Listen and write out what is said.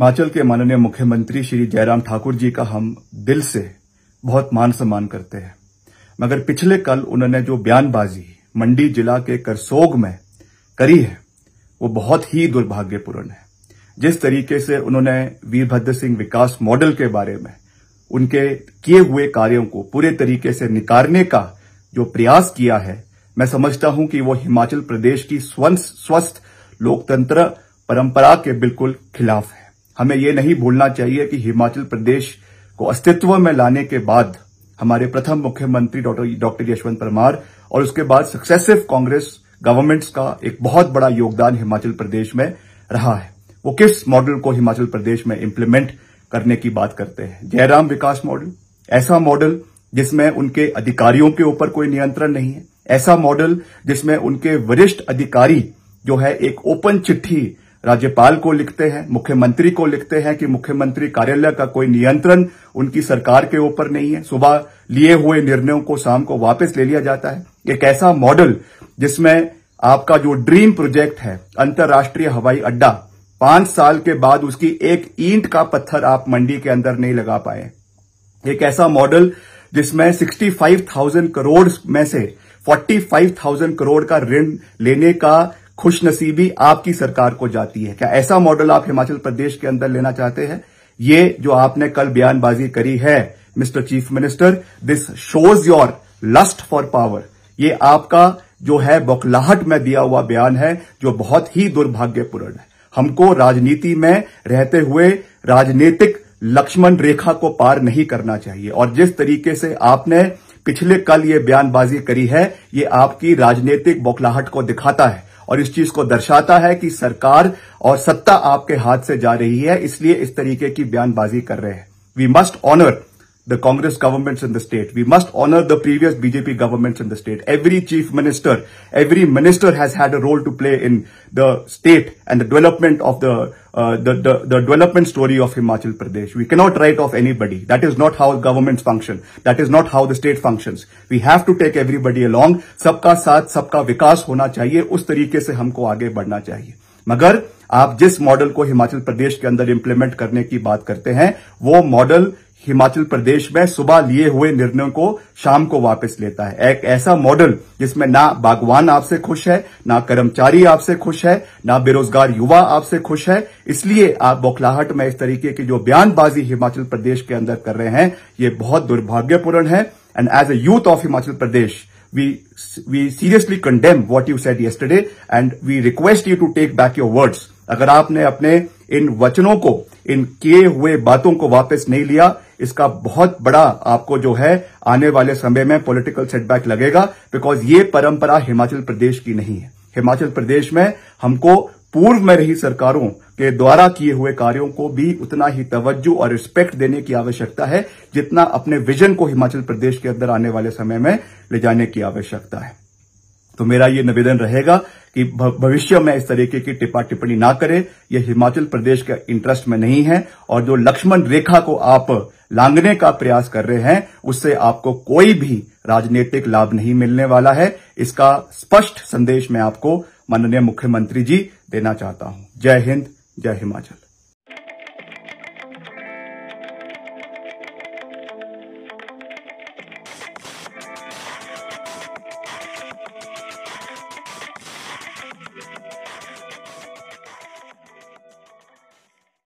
हिमाचल के माननीय मुख्यमंत्री श्री जयराम ठाकुर जी का हम दिल से बहुत मान सम्मान करते हैं मगर पिछले कल उन्होंने जो बयानबाजी मंडी जिला के करसोग में करी है वो बहुत ही दुर्भाग्यपूर्ण है जिस तरीके से उन्होंने वीरभद्र सिंह विकास मॉडल के बारे में उनके किए हुए कार्यों को पूरे तरीके से निकारने का जो प्रयास किया है मैं समझता हूं कि वो हिमाचल प्रदेश की स्वस्थ लोकतंत्र परंपरा के बिल्कुल खिलाफ है हमें ये नहीं भूलना चाहिए कि हिमाचल प्रदेश को अस्तित्व में लाने के बाद हमारे प्रथम मुख्यमंत्री डॉक्टर यशवंत परमार और उसके बाद सक्सेसिव कांग्रेस गवर्नमेंट्स का एक बहुत बड़ा योगदान हिमाचल प्रदेश में रहा है वो किस मॉडल को हिमाचल प्रदेश में इम्प्लीमेंट करने की बात करते हैं जयराम विकास मॉडल ऐसा मॉडल जिसमें उनके अधिकारियों के ऊपर कोई नियंत्रण नहीं है ऐसा मॉडल जिसमें उनके वरिष्ठ अधिकारी जो है एक ओपन चिट्ठी राज्यपाल को लिखते हैं मुख्यमंत्री को लिखते हैं कि मुख्यमंत्री कार्यालय का कोई नियंत्रण उनकी सरकार के ऊपर नहीं है सुबह लिए हुए निर्णयों को शाम को वापस ले लिया जाता है एक ऐसा मॉडल जिसमें आपका जो ड्रीम प्रोजेक्ट है अंतर्राष्ट्रीय हवाई अड्डा पांच साल के बाद उसकी एक ईंट का पत्थर आप मंडी के अंदर नहीं लगा पाए एक ऐसा मॉडल जिसमें 65,000 करोड़ में से 45,000 करोड़ का ऋण लेने का खुशनसीबी आपकी सरकार को जाती है क्या ऐसा मॉडल आप हिमाचल प्रदेश के अंदर लेना चाहते हैं ये जो आपने कल बयानबाजी करी है mister chief minister this shows your lust for power ये आपका जो है बौखलाहट में दिया हुआ बयान है जो बहुत ही दुर्भाग्यपूर्ण है हमको राजनीति में रहते हुए राजनीतिक लक्ष्मण रेखा को पार नहीं करना चाहिए और जिस तरीके से आपने पिछले कल ये बयानबाजी करी है ये आपकी राजनीतिक बौखलाहट को दिखाता है और इस चीज को दर्शाता है कि सरकार और सत्ता आपके हाथ से जा रही है इसलिए इस तरीके की बयानबाजी कर रहे हैं we must honour the Congress governments in the state. We must honor the previous BJP governments in the state. Every chief minister, every minister has had a role to play in the state and the development of the, uh, the, the, the development story of Himachal Pradesh. We cannot write off anybody. That is not how governments function. That is not how the state functions. We have to take everybody along. सबका साथ सबका विकास होना चाहिए उस तरीके से हमको आगे बढ़ना चाहिए मगर आप जिस मॉडल को हिमाचल प्रदेश के अंदर इंप्लीमेंट करने की बात करते हैं वो मॉडल हिमाचल प्रदेश में सुबह लिए हुए निर्णयों को शाम को वापस लेता है एक ऐसा मॉडल जिसमें ना बागवान आपसे खुश है ना कर्मचारी आपसे खुश है ना बेरोजगार युवा आपसे खुश है इसलिए आप बौखलाहट में इस तरीके की जो बयानबाजी हिमाचल प्रदेश के अंदर कर रहे हैं ये बहुत दुर्भाग्यपूर्ण है and as a youth of Himachal Pradesh we we seriously condemn what you said yesterday and we request you to take back your words अगर आपने अपने इन वचनों को इन किए हुए बातों को वापस नहीं लिया इसका बहुत बड़ा आपको जो है आने वाले समय में पॉलिटिकल सेटबैक लगेगा बिकॉज ये परंपरा हिमाचल प्रदेश की नहीं है हिमाचल प्रदेश में हमको पूर्व में रही सरकारों के द्वारा किए हुए कार्यों को भी उतना ही तवज्जो और रिस्पेक्ट देने की आवश्यकता है जितना अपने विजन को हिमाचल प्रदेश के अंदर आने वाले समय में ले जाने की आवश्यकता है तो मेरा ये निवेदन रहेगा कि भविष्य में इस तरीके की टिप्पा टिप्पणी ना करें यह हिमाचल प्रदेश के इंटरेस्ट में नहीं है और जो लक्ष्मण रेखा को आप लांगने का प्रयास कर रहे हैं उससे आपको कोई भी राजनीतिक लाभ नहीं मिलने वाला है इसका स्पष्ट संदेश मैं आपको माननीय मुख्यमंत्री जी देना चाहता हूं जय हिंद जय हिमाचल